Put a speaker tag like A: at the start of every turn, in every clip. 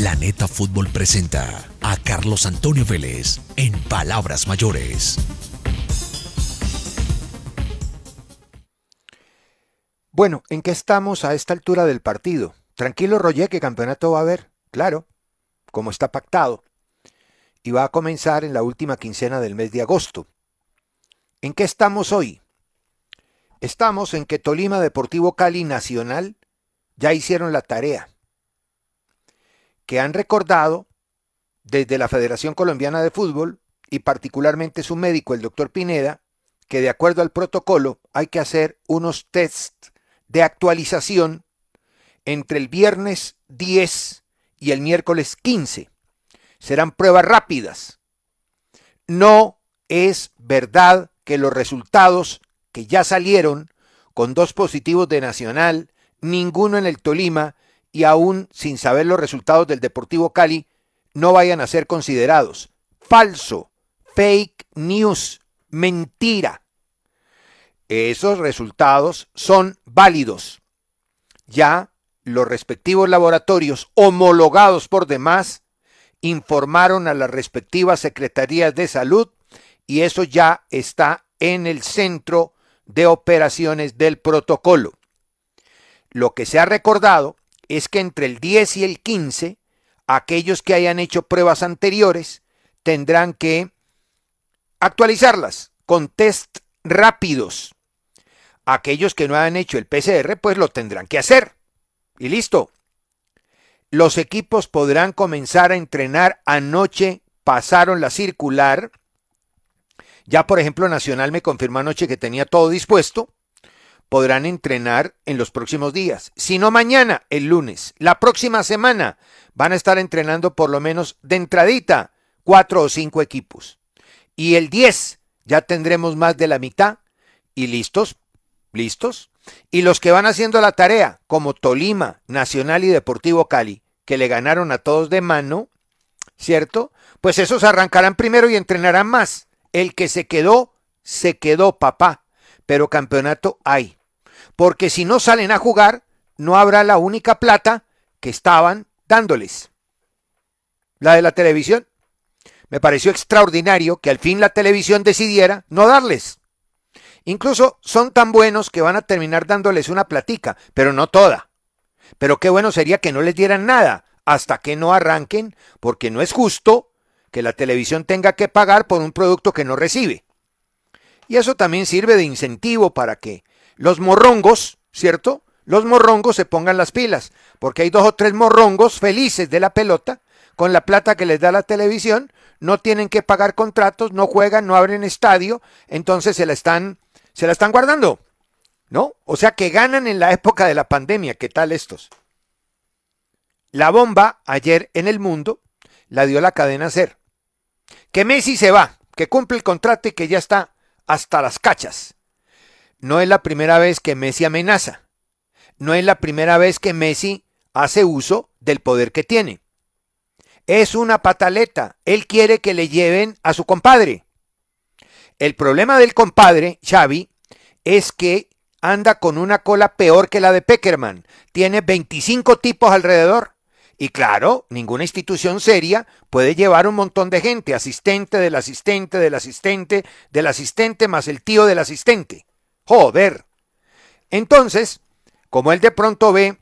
A: Planeta Fútbol presenta a Carlos Antonio Vélez en Palabras Mayores. Bueno, ¿en qué estamos a esta altura del partido? Tranquilo, Roger, que campeonato va a haber, claro, como está pactado. Y va a comenzar en la última quincena del mes de agosto. ¿En qué estamos hoy? Estamos en que Tolima Deportivo Cali Nacional ya hicieron la tarea que han recordado desde la Federación Colombiana de Fútbol y particularmente su médico, el doctor Pineda, que de acuerdo al protocolo hay que hacer unos tests de actualización entre el viernes 10 y el miércoles 15. Serán pruebas rápidas. No es verdad que los resultados que ya salieron con dos positivos de Nacional, ninguno en el Tolima y aún sin saber los resultados del Deportivo Cali, no vayan a ser considerados. Falso, fake news, mentira. Esos resultados son válidos. Ya los respectivos laboratorios homologados por demás informaron a las respectivas secretarías de salud y eso ya está en el centro de operaciones del protocolo. Lo que se ha recordado es que entre el 10 y el 15, aquellos que hayan hecho pruebas anteriores tendrán que actualizarlas con test rápidos. Aquellos que no hayan hecho el PCR, pues lo tendrán que hacer. Y listo. Los equipos podrán comenzar a entrenar anoche, pasaron la circular. Ya, por ejemplo, Nacional me confirmó anoche que tenía todo dispuesto podrán entrenar en los próximos días. Si no mañana, el lunes. La próxima semana van a estar entrenando por lo menos de entradita cuatro o cinco equipos. Y el 10 ya tendremos más de la mitad y listos, listos. Y los que van haciendo la tarea, como Tolima, Nacional y Deportivo Cali, que le ganaron a todos de mano, ¿cierto? Pues esos arrancarán primero y entrenarán más. El que se quedó, se quedó, papá. Pero campeonato hay porque si no salen a jugar, no habrá la única plata que estaban dándoles. La de la televisión. Me pareció extraordinario que al fin la televisión decidiera no darles. Incluso son tan buenos que van a terminar dándoles una platica, pero no toda. Pero qué bueno sería que no les dieran nada hasta que no arranquen, porque no es justo que la televisión tenga que pagar por un producto que no recibe. Y eso también sirve de incentivo para que los morrongos, ¿cierto? Los morrongos se pongan las pilas, porque hay dos o tres morrongos felices de la pelota, con la plata que les da la televisión, no tienen que pagar contratos, no juegan, no abren estadio, entonces se la están, se la están guardando, ¿no? O sea que ganan en la época de la pandemia, ¿qué tal estos? La bomba ayer en el mundo la dio la cadena Ser. Que Messi se va, que cumple el contrato y que ya está hasta las cachas no es la primera vez que Messi amenaza. No es la primera vez que Messi hace uso del poder que tiene. Es una pataleta. Él quiere que le lleven a su compadre. El problema del compadre, Xavi, es que anda con una cola peor que la de Peckerman. Tiene 25 tipos alrededor. Y claro, ninguna institución seria puede llevar un montón de gente, asistente del asistente, del asistente, del asistente, más el tío del asistente. Joder. Entonces, como él de pronto ve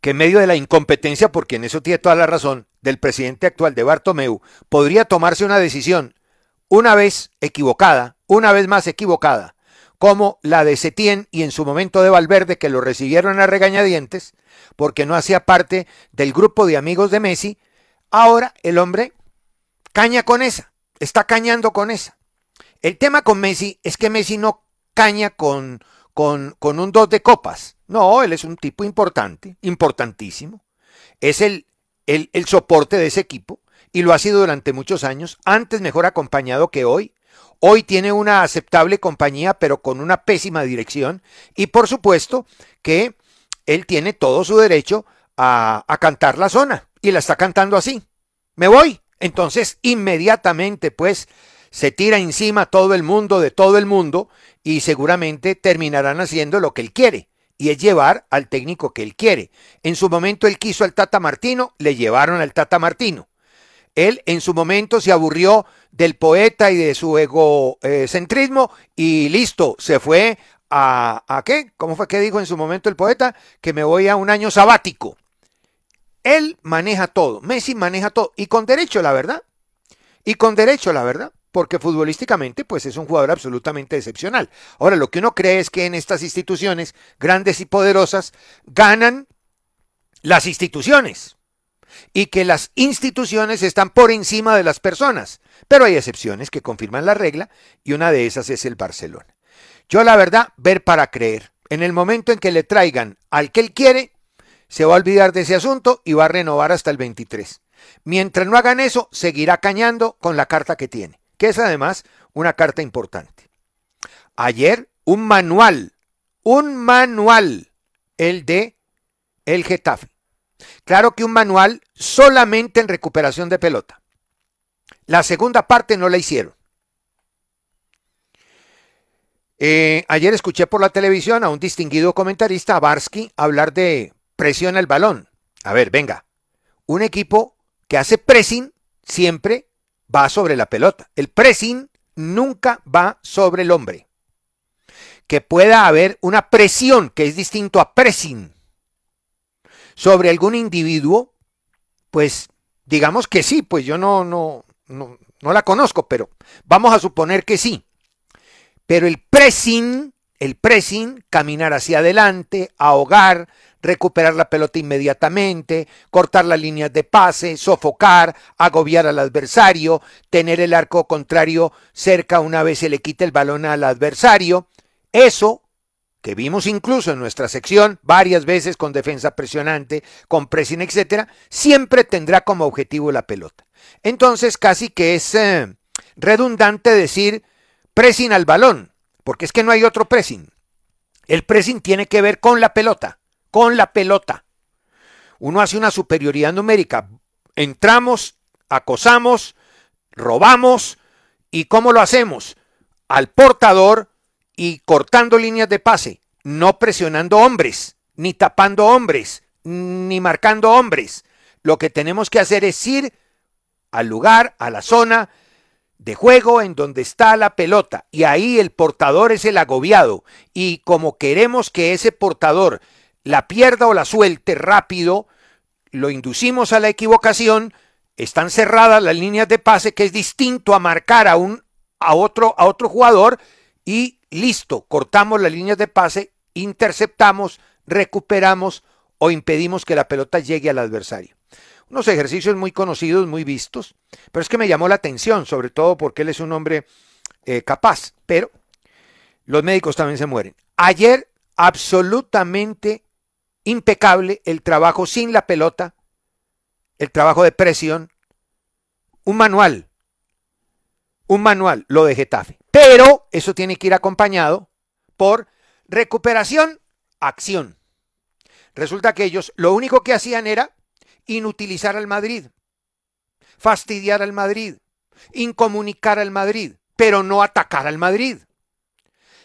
A: que en medio de la incompetencia, porque en eso tiene toda la razón, del presidente actual de Bartomeu, podría tomarse una decisión una vez equivocada, una vez más equivocada, como la de Setién y en su momento de Valverde, que lo recibieron a regañadientes, porque no hacía parte del grupo de amigos de Messi, ahora el hombre caña con esa, está cañando con esa. El tema con Messi es que Messi no caña con, con, un dos de copas. No, él es un tipo importante, importantísimo. Es el, el, el soporte de ese equipo y lo ha sido durante muchos años, antes mejor acompañado que hoy. Hoy tiene una aceptable compañía, pero con una pésima dirección. Y por supuesto que él tiene todo su derecho a, a, cantar la zona. Y la está cantando así. Me voy. Entonces, inmediatamente, pues, se tira encima todo el mundo de todo el mundo y seguramente terminarán haciendo lo que él quiere y es llevar al técnico que él quiere. En su momento él quiso al Tata Martino, le llevaron al Tata Martino. Él en su momento se aburrió del poeta y de su egocentrismo y listo, se fue a, qué? ¿Cómo fue que dijo en su momento el poeta? Que me voy a un año sabático. Él maneja todo, Messi maneja todo y con derecho, la verdad. Y con derecho, la verdad porque futbolísticamente pues es un jugador absolutamente excepcional. Ahora, lo que uno cree es que en estas instituciones grandes y poderosas ganan las instituciones y que las instituciones están por encima de las personas, pero hay excepciones que confirman la regla y una de esas es el Barcelona. Yo la verdad, ver para creer. En el momento en que le traigan al que él quiere, se va a olvidar de ese asunto y va a renovar hasta el 23. Mientras no hagan eso, seguirá cañando con la carta que tiene que es además una carta importante. Ayer, un manual, un manual, el de el Getafe. Claro que un manual solamente en recuperación de pelota. La segunda parte no la hicieron. Eh, ayer escuché por la televisión a un distinguido comentarista, Barsky, hablar de presión al balón. A ver, venga, un equipo que hace pressing siempre va sobre la pelota. El pressing nunca va sobre el hombre. Que pueda haber una presión, que es distinto a pressing, sobre algún individuo, pues digamos que sí, pues yo no, no, no, la conozco, pero vamos a suponer que sí. Pero el pressing el pressing, caminar hacia adelante, ahogar, recuperar la pelota inmediatamente, cortar las líneas de pase, sofocar, agobiar al adversario, tener el arco contrario cerca una vez se le quite el balón al adversario. Eso que vimos incluso en nuestra sección varias veces con defensa presionante, con pressing, etcétera, siempre tendrá como objetivo la pelota. Entonces, casi que es eh, redundante decir pressing al balón, porque es que no hay otro pressing. El pressing tiene que ver con la pelota, con la pelota. Uno hace una superioridad numérica. Entramos, acosamos, robamos. ¿Y cómo lo hacemos? Al portador y cortando líneas de pase, no presionando hombres, ni tapando hombres, ni marcando hombres. Lo que tenemos que hacer es ir al lugar, a la zona, de juego en donde está la pelota y ahí el portador es el agobiado y como queremos que ese portador la pierda o la suelte rápido, lo inducimos a la equivocación, están cerradas las líneas de pase que es distinto a marcar a un a otro a otro jugador y listo, cortamos las líneas de pase, interceptamos, recuperamos o impedimos que la pelota llegue al adversario unos ejercicios muy conocidos, muy vistos, pero es que me llamó la atención, sobre todo porque él es un hombre eh, capaz, pero los médicos también se mueren. Ayer, absolutamente impecable el trabajo sin la pelota, el trabajo de presión, un manual, un manual, lo de Getafe. Pero eso tiene que ir acompañado por recuperación, acción. Resulta que ellos lo único que hacían era inutilizar al Madrid, fastidiar al Madrid, incomunicar al Madrid, pero no atacar al Madrid.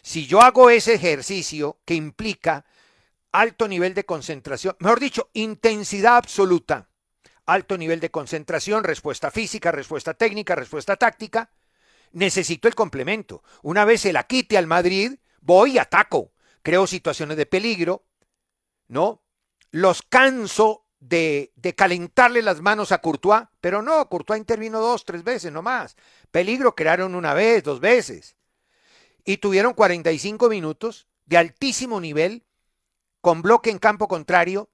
A: Si yo hago ese ejercicio que implica alto nivel de concentración, mejor dicho, intensidad absoluta, alto nivel de concentración, respuesta física, respuesta técnica, respuesta táctica, necesito el complemento. Una vez se la quite al Madrid, voy y ataco, creo situaciones de peligro, ¿no? Los canso de, calentarle las manos a Courtois, pero no, Courtois intervino dos, tres veces no más, Peligro crearon una vez, dos veces. Y tuvieron 45 minutos de altísimo nivel, con bloque en campo contrario,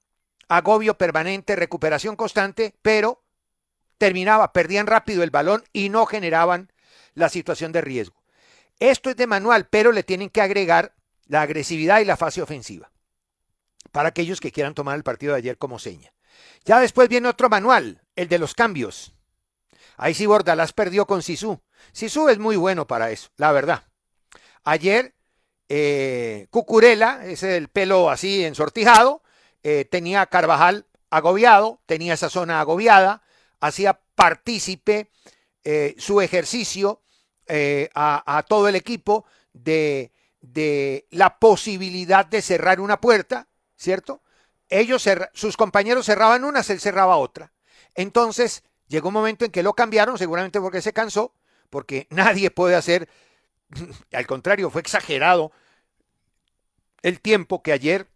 A: agobio permanente, recuperación constante, pero terminaba, perdían rápido el balón y no generaban la situación de riesgo. Esto es de manual, pero le tienen que agregar la agresividad y la fase ofensiva para aquellos que quieran tomar el partido de ayer como seña. Ya después viene otro manual, el de los cambios. Ahí sí Bordalás perdió con Sisu. Sisu es muy bueno para eso, la verdad. Ayer, eh, Cucurela, ese el pelo así ensortijado, eh, tenía a Carvajal agobiado, tenía esa zona agobiada, hacía partícipe eh, su ejercicio eh, a, todo el equipo de la posibilidad de cerrar una puerta, ¿cierto? ellos sus compañeros cerraban una él cerraba otra. Entonces, llegó un momento en que lo cambiaron, seguramente porque se cansó, porque nadie puede hacer, al contrario, fue exagerado el tiempo que ayer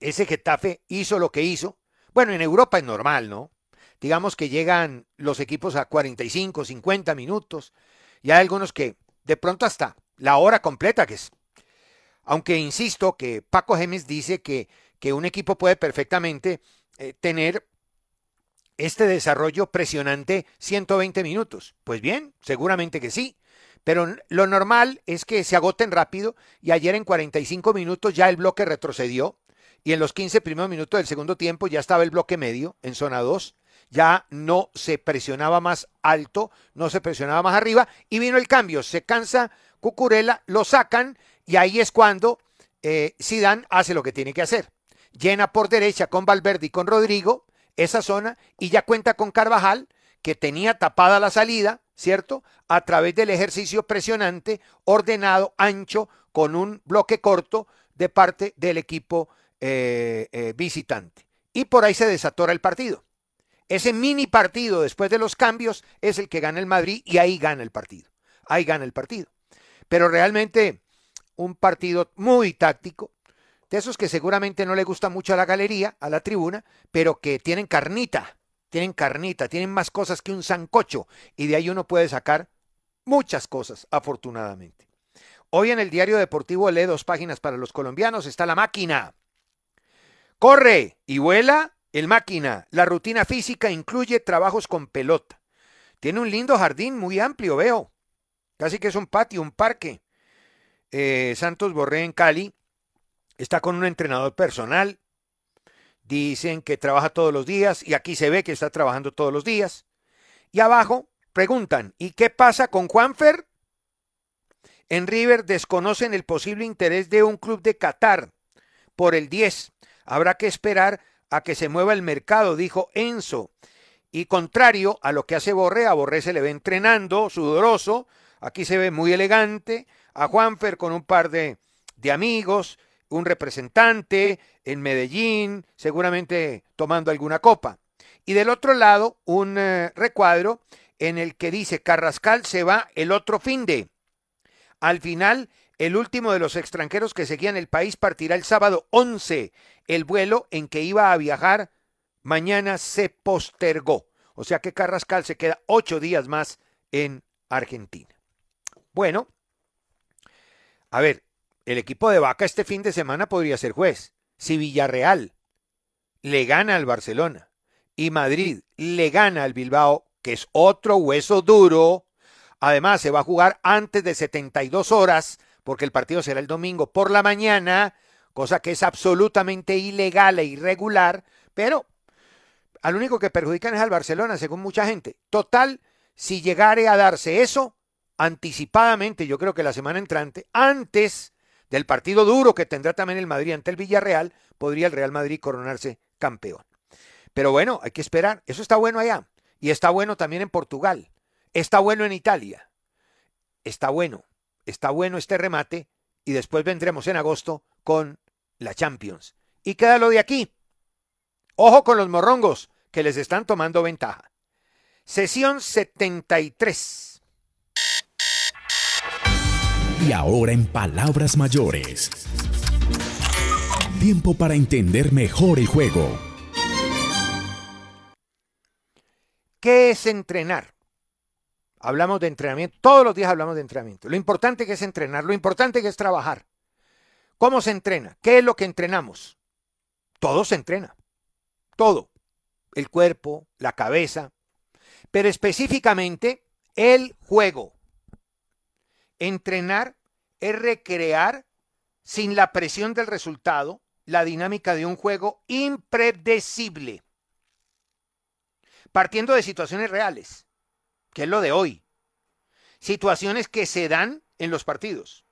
A: ese Getafe hizo lo que hizo. Bueno, en Europa es normal, ¿no? Digamos que llegan los equipos a 45, 50 minutos, y hay algunos que de pronto hasta la hora completa que es. Aunque insisto que Paco Gemes dice que que un equipo puede perfectamente eh, tener este desarrollo presionante 120 minutos. Pues bien, seguramente que sí. Pero lo normal es que se agoten rápido y ayer en 45 minutos ya el bloque retrocedió y en los 15 primeros minutos del segundo tiempo ya estaba el bloque medio en zona 2 ya no se presionaba más alto, no se presionaba más arriba y vino el cambio. Se cansa Cucurella, lo sacan y ahí es cuando Sidán eh, hace lo que tiene que hacer llena por derecha con Valverde y con Rodrigo esa zona y ya cuenta con Carvajal, que tenía tapada la salida, ¿cierto? A través del ejercicio presionante, ordenado, ancho, con un bloque corto de parte del equipo eh, eh, visitante. Y por ahí se desatora el partido. Ese mini partido después de los cambios es el que gana el Madrid y ahí gana el partido. Ahí gana el partido. Pero realmente un partido muy táctico, de esos que seguramente no le gusta mucho a la galería, a la tribuna, pero que tienen carnita, tienen carnita, tienen más cosas que un zancocho, y de ahí uno puede sacar muchas cosas, afortunadamente. Hoy en el diario deportivo lee dos páginas para los colombianos, está la máquina. Corre y vuela el máquina. La rutina física incluye trabajos con pelota. Tiene un lindo jardín muy amplio, veo. Casi que es un patio, un parque. Eh, Santos Borré en Cali está con un entrenador personal, dicen que trabaja todos los días y aquí se ve que está trabajando todos los días. Y abajo preguntan, ¿y qué pasa con Juanfer? En River desconocen el posible interés de un club de Qatar por el 10. Habrá que esperar a que se mueva el mercado, dijo Enzo. Y contrario a lo que hace Borré, a Borré se le ve entrenando, sudoroso, aquí se ve muy elegante, a Juanfer con un par de, de amigos, un representante en Medellín, seguramente tomando alguna copa. Y del otro lado, un eh, recuadro en el que dice Carrascal se va el otro fin de. Al final, el último de los extranjeros que seguían el país partirá el sábado 11. El vuelo en que iba a viajar mañana se postergó. O sea que Carrascal se queda ocho días más en Argentina. Bueno, a ver, el equipo de Vaca este fin de semana podría ser juez. Si Villarreal le gana al Barcelona y Madrid le gana al Bilbao, que es otro hueso duro, además se va a jugar antes de 72 horas, porque el partido será el domingo por la mañana, cosa que es absolutamente ilegal e irregular, pero al único que perjudican es al Barcelona, según mucha gente. Total, si llegare a darse eso, anticipadamente, yo creo que la semana entrante, antes del partido duro que tendrá también el Madrid ante el Villarreal, podría el Real Madrid coronarse campeón. Pero bueno, hay que esperar. Eso está bueno allá. Y está bueno también en Portugal. Está bueno en Italia. Está bueno. Está bueno este remate. Y después vendremos en agosto con la Champions. Y quédalo lo de aquí. Ojo con los morrongos que les están tomando ventaja. Sesión 73. Y ahora en palabras mayores. Tiempo para entender mejor el juego. ¿Qué es entrenar? Hablamos de entrenamiento, todos los días hablamos de entrenamiento. Lo importante que es entrenar, lo importante que es trabajar. ¿Cómo se entrena? ¿Qué es lo que entrenamos? Todo se entrena. Todo. El cuerpo, la cabeza. Pero específicamente el juego. Entrenar es recrear sin la presión del resultado la dinámica de un juego impredecible, partiendo de situaciones reales, que es lo de hoy, situaciones que se dan en los partidos.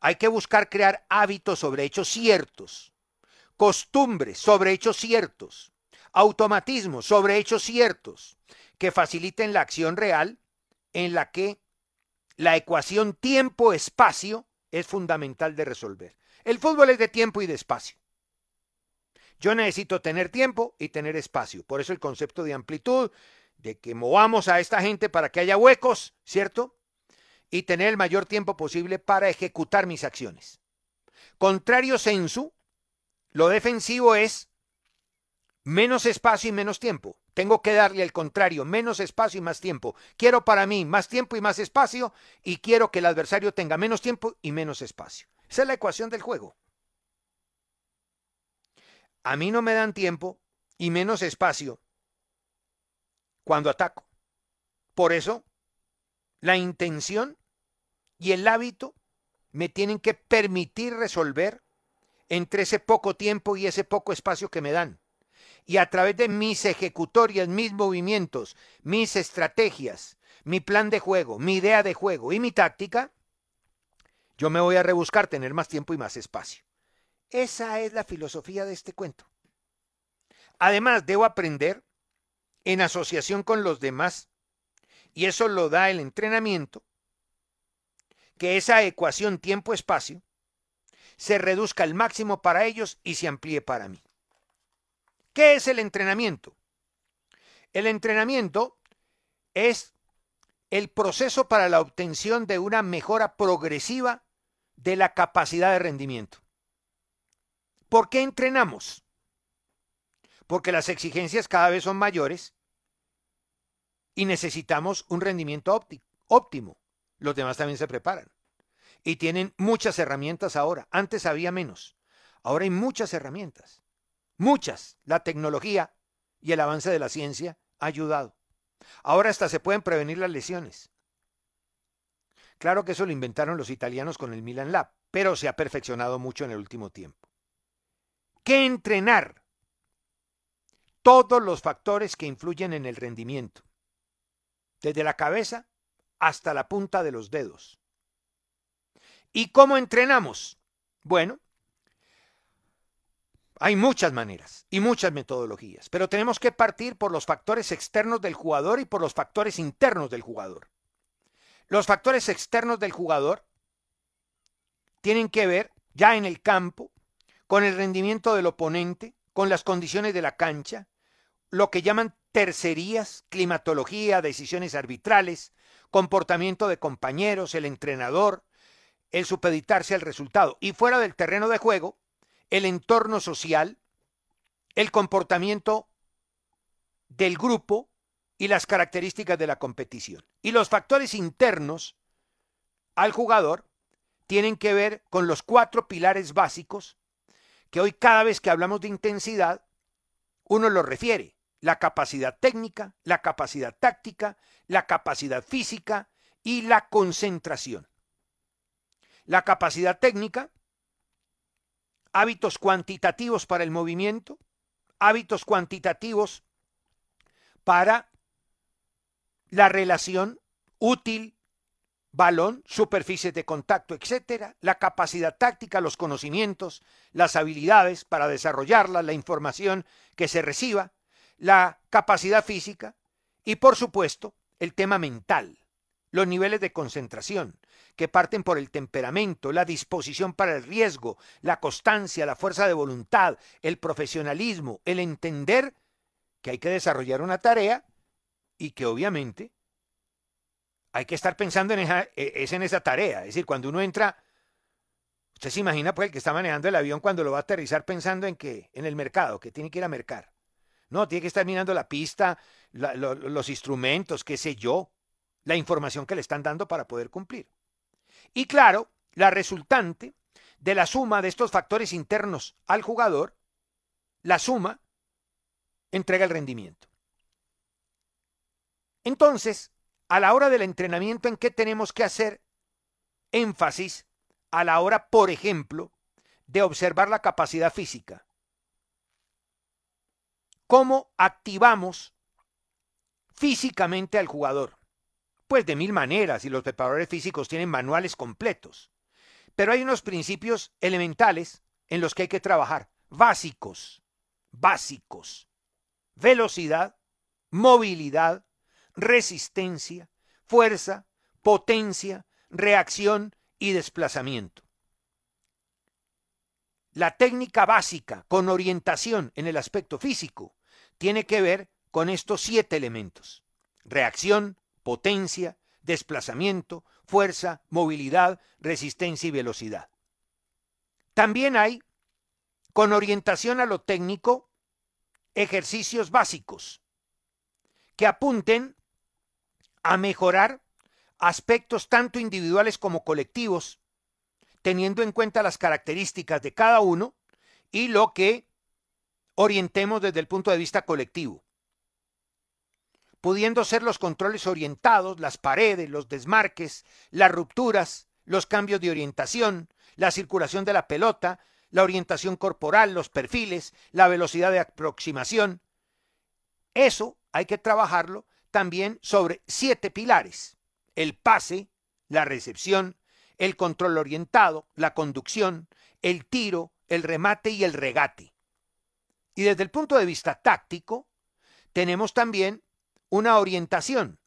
A: Hay que buscar crear hábitos sobre hechos ciertos, costumbres sobre hechos ciertos, automatismos sobre hechos ciertos, que faciliten la acción real en la que la ecuación tiempo-espacio es fundamental de resolver. El fútbol es de tiempo y de espacio. Yo necesito tener tiempo y tener espacio. Por eso el concepto de amplitud, de que movamos a esta gente para que haya huecos, ¿cierto? Y tener el mayor tiempo posible para ejecutar mis acciones. Contrario sensu, lo defensivo es menos espacio y menos tiempo. Tengo que darle al contrario, menos espacio y más tiempo. Quiero para mí más tiempo y más espacio y quiero que el adversario tenga menos tiempo y menos espacio. Esa es la ecuación del juego. A mí no me dan tiempo y menos espacio cuando ataco. Por eso, la intención y el hábito me tienen que permitir resolver entre ese poco tiempo y ese poco espacio que me dan y a través de mis ejecutorias, mis movimientos, mis estrategias, mi plan de juego, mi idea de juego y mi táctica, yo me voy a rebuscar tener más tiempo y más espacio. Esa es la filosofía de este cuento. Además, debo aprender en asociación con los demás, y eso lo da el entrenamiento, que esa ecuación tiempo-espacio se reduzca al máximo para ellos y se amplíe para mí. ¿Qué es el entrenamiento? El entrenamiento es el proceso para la obtención de una mejora progresiva de la capacidad de rendimiento. ¿Por qué entrenamos? Porque las exigencias cada vez son mayores y necesitamos un rendimiento óptimo. Los demás también se preparan y tienen muchas herramientas ahora. Antes había menos. Ahora hay muchas herramientas. Muchas, la tecnología y el avance de la ciencia ha ayudado. Ahora hasta se pueden prevenir las lesiones. Claro que eso lo inventaron los italianos con el Milan Lab, pero se ha perfeccionado mucho en el último tiempo. ¿Qué entrenar? Todos los factores que influyen en el rendimiento, desde la cabeza hasta la punta de los dedos. ¿Y cómo entrenamos? Bueno, hay muchas maneras y muchas metodologías, pero tenemos que partir por los factores externos del jugador y por los factores internos del jugador. Los factores externos del jugador tienen que ver ya en el campo con el rendimiento del oponente, con las condiciones de la cancha, lo que llaman tercerías, climatología, decisiones arbitrales, comportamiento de compañeros, el entrenador, el supeditarse al resultado. Y fuera del terreno de juego, el entorno social, el comportamiento del grupo y las características de la competición. Y los factores internos al jugador tienen que ver con los cuatro pilares básicos que hoy cada vez que hablamos de intensidad, uno lo refiere. La capacidad técnica, la capacidad táctica, la capacidad física y la concentración. La capacidad técnica hábitos cuantitativos para el movimiento, hábitos cuantitativos para la relación útil, balón, superficies de contacto, etcétera, la capacidad táctica, los conocimientos, las habilidades para desarrollarlas, la información que se reciba, la capacidad física y por supuesto el tema mental, los niveles de concentración, que parten por el temperamento, la disposición para el riesgo, la constancia, la fuerza de voluntad, el profesionalismo, el entender que hay que desarrollar una tarea y que obviamente hay que estar pensando en esa, e, en esa tarea. Es decir, cuando uno entra, usted se imagina pues el que está manejando el avión cuando lo va a aterrizar pensando en que, en el mercado, que tiene que ir a mercar. No, tiene que estar mirando la pista, los instrumentos, qué sé yo la información que le están dando para poder cumplir. Y claro, la resultante de la suma de estos factores internos al jugador, la suma entrega el rendimiento. Entonces, a la hora del entrenamiento, ¿en qué tenemos que hacer énfasis? A la hora, por ejemplo, de observar la capacidad física. ¿Cómo activamos físicamente al jugador? Pues de mil maneras, y los preparadores físicos tienen manuales completos. Pero hay unos principios elementales en los que hay que trabajar, básicos, básicos. Velocidad, movilidad, resistencia, fuerza, potencia, reacción y desplazamiento. La técnica básica con orientación en el aspecto físico tiene que ver con estos siete elementos. Reacción, potencia, desplazamiento, fuerza, movilidad, resistencia y velocidad. También hay, con orientación a lo técnico, ejercicios básicos que apunten a mejorar aspectos tanto individuales como colectivos, teniendo en cuenta las características de cada uno y lo que orientemos desde el punto de vista colectivo pudiendo ser los controles orientados, las paredes, los desmarques, las rupturas, los cambios de orientación, la circulación de la pelota, la orientación corporal, los perfiles, la velocidad de aproximación. Eso hay que trabajarlo también sobre siete pilares. El pase, la recepción, el control orientado, la conducción, el tiro, el remate y el regate. Y desde el punto de vista táctico, tenemos también una orientación.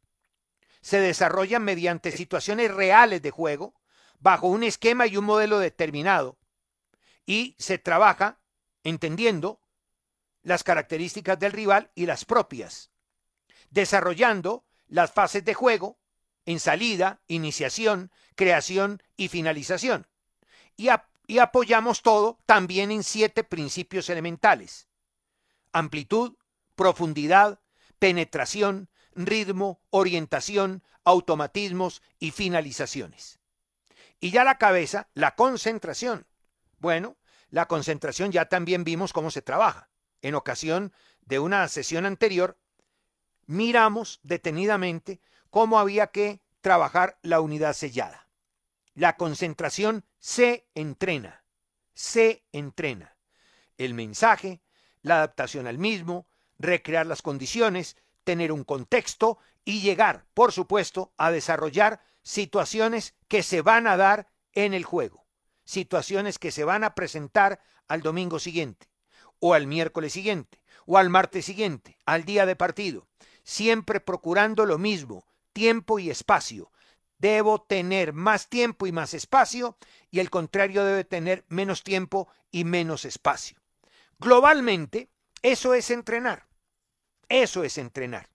A: Se desarrolla mediante eh. situaciones reales de juego, bajo un esquema y un modelo determinado, y se trabaja entendiendo las características del rival y las propias, desarrollando las fases de juego en salida, iniciación, creación y finalización. Y, y, apoyamos todo también en siete principios elementales. Amplitud, profundidad, penetración, ritmo, orientación, automatismos y finalizaciones. Y ya la cabeza, la concentración. Bueno, la concentración ya también vimos cómo se trabaja. En ocasión de una sesión anterior, miramos detenidamente cómo había que trabajar la unidad sellada. La concentración se entrena, se entrena. El mensaje, la adaptación al mismo, recrear las condiciones, tener un contexto y llegar, por supuesto, a desarrollar situaciones que se van a dar en el juego, situaciones que se van a presentar al domingo siguiente, o al miércoles siguiente, o al martes siguiente, al día de partido, siempre procurando lo mismo, tiempo y espacio. Debo tener más tiempo y más espacio y el contrario debe tener menos tiempo y menos espacio. Globalmente, eso es entrenar. Eso es entrenar.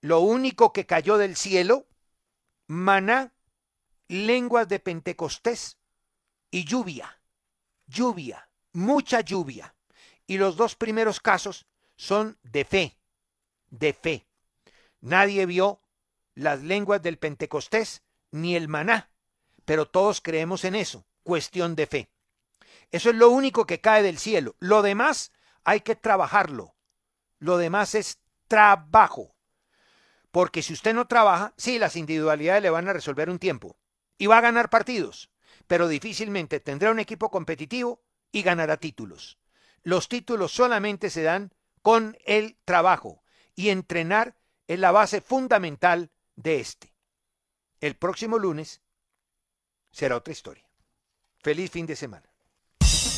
A: Lo único que cayó del cielo, maná, lenguas de Pentecostés y lluvia, lluvia, mucha lluvia. Y los dos primeros casos son de fe, de fe. Nadie vio las lenguas del Pentecostés ni el maná, pero todos creemos en eso, cuestión de fe. Eso es lo único que cae del cielo. Lo demás hay que trabajarlo, lo demás es trabajo. Porque si usted no trabaja, sí, las individualidades le van a resolver un tiempo y va a ganar partidos, pero difícilmente tendrá un equipo competitivo y ganará títulos. Los títulos solamente se dan con el trabajo y entrenar es la base fundamental de este. El próximo lunes será otra historia. Feliz fin de semana.